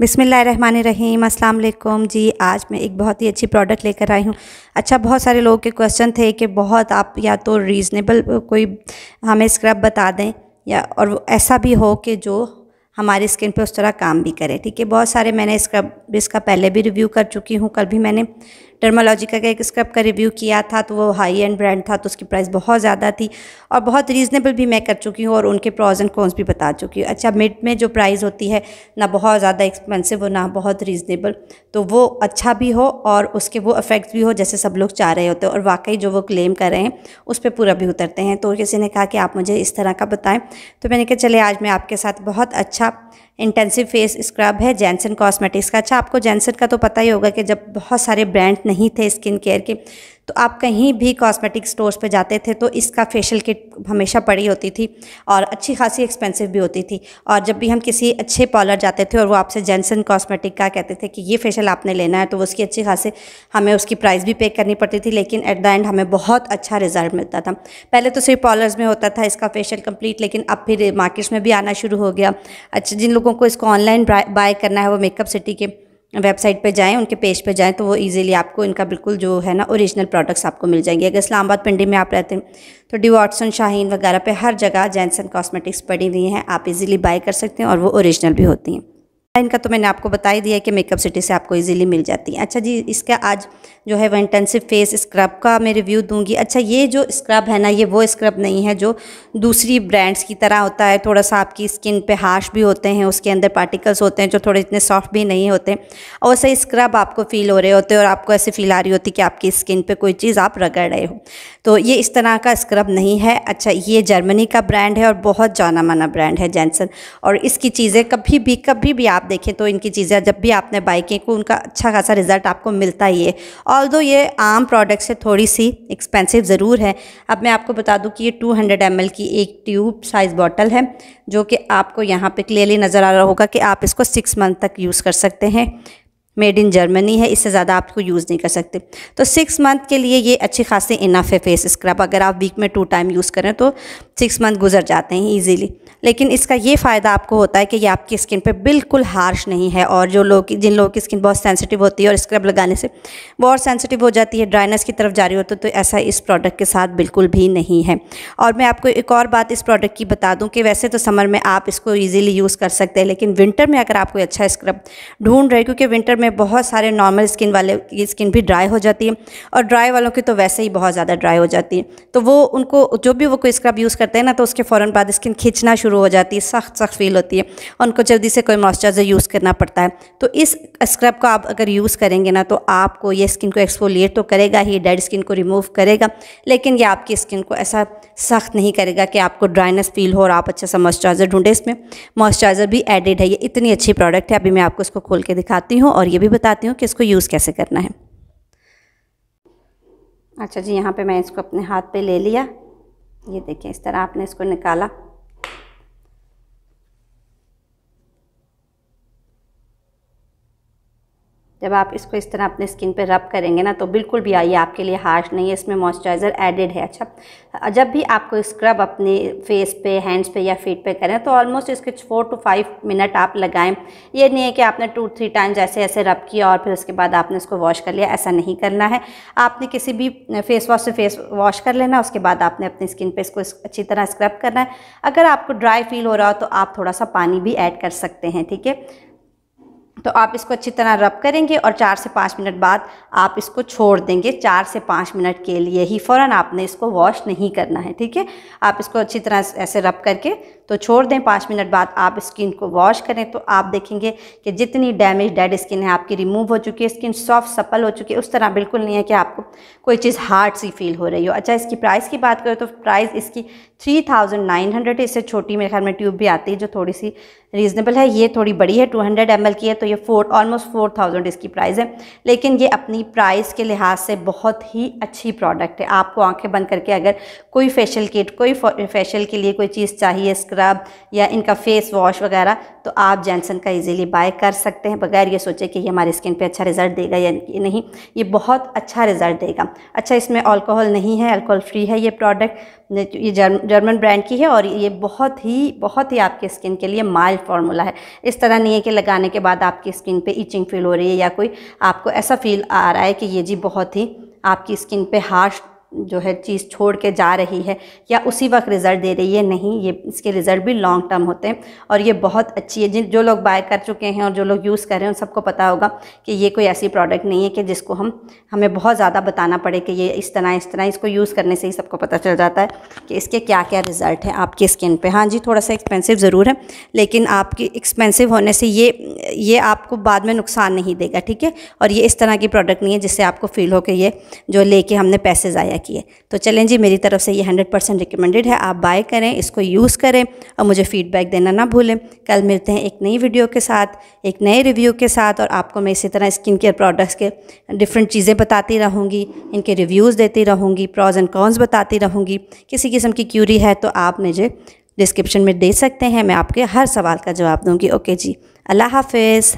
बिसमीम अल्लाम जी आज मैं एक बहुत ही अच्छी प्रोडक्ट लेकर आई हूँ अच्छा बहुत सारे लोगों के क्वेश्चन थे कि बहुत आप या तो रीज़नेबल कोई हमें स्क्रब बता दें या और ऐसा भी हो कि जो हमारी स्किन पे उस तरह काम भी करे ठीक है बहुत सारे मैंने स्क्रब इसका पहले भी रिव्यू कर चुकी हूँ कल भी मैंने टर्मालॉजिका का एक स्क्रब का रिव्यू किया था तो वो हाई एंड ब्रांड था तो उसकी प्राइस बहुत ज़्यादा थी और बहुत रीज़नेबल भी मैं कर चुकी हूँ और उनके प्रॉज एंड कॉन्स भी बता चुकी हूँ अच्छा मिड में जो प्राइस होती है ना बहुत ज़्यादा एक्सपेंसिव हो ना बहुत रीज़नेबल तो वो अच्छा भी हो और उसके वो इफ़ेक्ट्स भी हो जैसे सब लोग चाह रहे होते हैं और वाकई जो वो क्लेम कर रहे हैं उस पर पूरा भी उतरते हैं तो किसी ने कहा कि आप मुझे इस तरह का बताएं तो मैंने कहा चले आज मैं आपके साथ बहुत अच्छा इंटेंसिव फेस स्क्रब है जैनसन कॉस्मेटिक्स का अच्छा आपको जैनसन का तो पता ही होगा कि जब बहुत सारे ब्रांड नहीं थे स्किन केयर के तो आप कहीं भी कॉस्मेटिक स्टोर्स पे जाते थे तो इसका फेशियल किट हमेशा पड़ी होती थी और अच्छी खासी एक्सपेंसिव भी होती थी और जब भी हम किसी अच्छे पॉलर जाते थे और वो आपसे जेंसन कॉस्मेटिक का कहते थे कि ये फेशियल आपने लेना है तो उसकी अच्छी खासी हमें उसकी प्राइस भी पे करनी पड़ती थी लेकिन एट द एंड हमें बहुत अच्छा रिजल्ट मिलता था पहले तो सिर्फ पॉलर्स में होता था इसका फेशियल कम्प्लीट लेकिन अब फिर मार्केट्स में भी आना शुरू हो गया अच्छा जिन लोगों को इसको ऑनलाइन बाय करना है वो मेकअप सिटी के वेबसाइट पे जाएं उनके पेज पे जाएं तो वो इजीली आपको इनका बिल्कुल जो है ना ओरिजिनल प्रोडक्ट्स आपको मिल जाएंगे अगर इस्लामाबाद पिंडी में आप रहते हैं तो डिवॉटसन शाहीन वगैरह पे हर जगह जैनसन कॉस्मेटिक्स पड़ी हुई हैं आप इजीली बाय कर सकते हैं और वो ओरिजिनल भी होती हैं इनका तो मैंने आपको बता ही दिया कि मेकअप सिटी से आपको इजीली मिल जाती है अच्छा जी इसका आज जो है वो इंटेंसिव फेस स्क्रब का मैं रिव्यू दूंगी अच्छा ये जो स्क्रब है ना ये वो स्क्रब नहीं है जो दूसरी ब्रांड्स की तरह होता है थोड़ा सा आपकी स्किन पे हार्श भी होते हैं उसके अंदर पार्टिकल्स होते हैं जो थोड़े इतने सॉफ्ट भी नहीं होते और वैसे स्क्रब आपको फ़ील हो रहे होते और आपको ऐसे फील आ रही होती कि आपकी स्किन पर कोई चीज़ आप रगड़ रहे हो तो ये इस तरह का स्क्रब नहीं है अच्छा ये जर्मनी का ब्रांड है और बहुत जाना माना ब्रांड है जैनसन और इसकी चीज़ें कभी भी कभी भी आप देखें तो इनकी चीज़ें जब भी आपने बाई की को उनका अच्छा खासा रिज़ल्ट आपको मिलता ही है ऑल दो ये आम प्रोडक्ट से थोड़ी सी एक्सपेंसिव ज़रूर है अब मैं आपको बता दूँ कि ये टू हंड्रेड एम एल की एक ट्यूब साइज़ बॉटल है जो कि आपको यहाँ पर क्लियरली नज़र आ रहा होगा कि आप इसको सिक्स मंथ तक यूज़ कर सकते हैं मेड इन जर्मनी है इससे ज़्यादा आप इसको यूज़ नहीं कर सकते तो सिक्स मंथ के लिए ये अच्छे खासे इनफ है फेस स्क्रब अगर आप वीक में टू टाइम यूज़ करें तो सिक्स मंथ गुजर जाते हैं ईजीली लेकिन इसका ये फ़ायदा आपको होता है कि ये आपकी स्किन पर बिल्कुल हार्श नहीं है और जो लोग जिन लोगों की स्किन बहुत सेंसिटिव होती है और स्क्रब लगाने से बहुत सेंसिटिव हो जाती है ड्राइनेस की तरफ जारी होती है तो ऐसा इस प्रोडक्ट के साथ बिल्कुल भी नहीं है और मैं आपको एक और बात इस प्रोडक्ट की बता दूँ कि वैसे तो समर में आप इसको ईजिली यूज़ कर सकते हैं लेकिन विंटर में अगर आप कोई अच्छा स्क्रब ढूंढ रहे क्योंकि विंटर में में बहुत सारे नॉर्मल स्किन वाले की स्किन भी ड्राई हो जाती है और ड्राई वालों की तो वैसे ही बहुत ज़्यादा ड्राई हो जाती है तो वो उनको जो भी वो कोई स्क्रब यूज़ करते हैं ना तो उसके फ़ौरन बाद स्किन खींचना शुरू हो जाती है सख्त सख्त फील होती है और उनको जल्दी से कोई मॉइस्चराइज़र यूज़ करना पड़ता है तो इस स्क्रब को आप अगर यूज़ करेंगे ना तो आपको ये स्किन को एक्सपोलियर तो करेगा ही डेड स्किन को रिमूव करेगा लेकिन ये आपकी स्किन को ऐसा सख्त नहीं करेगा कि आपको ड्राइनेस फील हो और आप अच्छा सा मॉइस्चराइज़र ढूंढे इसमें मॉइस्चराइज़र भी एडेड है ये इतनी अच्छी प्रोडक्ट है अभी मैं आपको इसको खोल के दिखाती हूँ और ये ये भी बताती हूँ कि इसको यूज़ कैसे करना है अच्छा जी यहाँ पे मैं इसको अपने हाथ पे ले लिया ये देखें इस तरह आपने इसको निकाला जब आप इसको इस तरह अपने स्किन पर रब करेंगे ना तो बिल्कुल भी आइए आपके लिए हार्श नहीं है इसमें मॉइस्चराइज़र एडेड है अच्छा जब भी आपको स्क्रब अपने फेस पे हैंड्स पे या फीट पे करें तो ऑलमोस्ट इसके फोर टू फाइव मिनट आप लगाएं ये नहीं है कि आपने टू थ्री टाइम्स ऐसे ऐसे रब किया और फिर उसके बाद आपने इसको वॉश कर लिया ऐसा नहीं करना है आपने किसी भी फेस वॉश से फेस वॉश कर लेना उसके बाद आपने अपनी स्किन पर इसको अच्छी तरह स्क्रब करना है अगर आपको ड्राई फील हो रहा हो तो आप थोड़ा सा पानी भी ऐड कर सकते हैं ठीक है तो आप इसको अच्छी तरह रब करेंगे और चार से पाँच मिनट बाद आप इसको छोड़ देंगे चार से पाँच मिनट के लिए ही फ़ौर आपने इसको वॉश नहीं करना है ठीक है आप इसको अच्छी तरह ऐसे रब करके तो छोड़ दें पाँच मिनट बाद आप स्किन को वॉश करें तो आप देखेंगे कि जितनी डैमेज डेड स्किन है आपकी रिमूव हो चुकी है स्किन सॉफ्ट सपल हो चुकी है उस तरह बिल्कुल नहीं है कि आपको कोई चीज़ हार्ड सी फील हो रही हो अच्छा इसकी प्राइस की बात करें तो प्राइस इसकी थ्री थाउजेंड नाइन हंड्रेड इससे छोटी मेरे ख्याल में ट्यूब भी आती है जो थोड़ी सी रीज़नेबल है ये थोड़ी बड़ी है टू हंड्रेड एम एल की है तो ये फोर ऑलमोस्ट फोर थाउजेंड इसकी प्राइस है लेकिन ये अपनी प्राइस के लिहाज से बहुत ही अच्छी प्रोडक्ट है आपको आंखें बंद करके अगर कोई फेशियल किट कोई फेशियल के लिए कोई चीज़ चाहिए स्क्रब या इनका फेस वॉश वगैरह तो आप जैनसन का इजीली बाय कर सकते हैं बगैर ये सोचे कि ये हमारी स्किन पे अच्छा रिजल्ट देगा या नहीं ये बहुत अच्छा रिजल्ट देगा अच्छा इसमें अल्कोहल नहीं है अल्कोहल फ्री है ये प्रोडक्ट ये जर्मन ब्रांड की है और ये बहुत ही बहुत ही आपके स्किन के लिए माइल्ड फार्मूला है इस तरह नहीं है कि लगाने के बाद आप आपकी स्किन पे इचिंग फील हो रही है या कोई आपको ऐसा फील आ रहा है कि ये जी बहुत ही आपकी स्किन पे हार्श जो है चीज़ छोड़ के जा रही है या उसी वक्त रिज़ल्ट दे रही है नहीं ये इसके रिज़ल्ट भी लॉन्ग टर्म होते हैं और ये बहुत अच्छी है जिन जो लोग बाय कर चुके हैं और जो लोग यूज़ कर रहे हैं उन सबको पता होगा कि ये कोई ऐसी प्रोडक्ट नहीं है कि जिसको हम हमें बहुत ज़्यादा बताना पड़े कि ये इस तरह इस तरह इसको यूज़ करने से ही सबको पता चल जाता है कि इसके क्या क्या रिज़ल्ट हैं आपकी स्किन पर हाँ जी थोड़ा सा एक्सपेंसिव ज़रूर है लेकिन आपकी एक्सपेंसिव होने से ये ये आपको बाद में नुकसान नहीं देगा ठीक है और ये इस तरह की प्रोडक्ट नहीं है जिससे आपको फील हो कि ये जो लेके हमने पैसे ज़ाया ट्राई किए तो चलें जी मेरी तरफ से ये हंड्रेड परसेंट रिकमेंडेड है आप बाय करें इसको यूज़ करें और मुझे फीडबैक देना ना भूलें कल मिलते हैं एक नई वीडियो के साथ एक नए रिव्यू के साथ और आपको मैं इसी तरह स्किन केयर प्रोडक्ट्स के डिफरेंट चीज़ें बताती रहूँगी इनके रिव्यूज़ देती रहूँगी प्रॉज एंड कॉन्स बताती रहूँगी किसी किस्म की क्यूरी है तो आप मुझे डिस्क्रिप्शन में दे सकते हैं मैं आपके हर सवाल का जवाब दूँगी ओके जी अल्लाह हाफिज़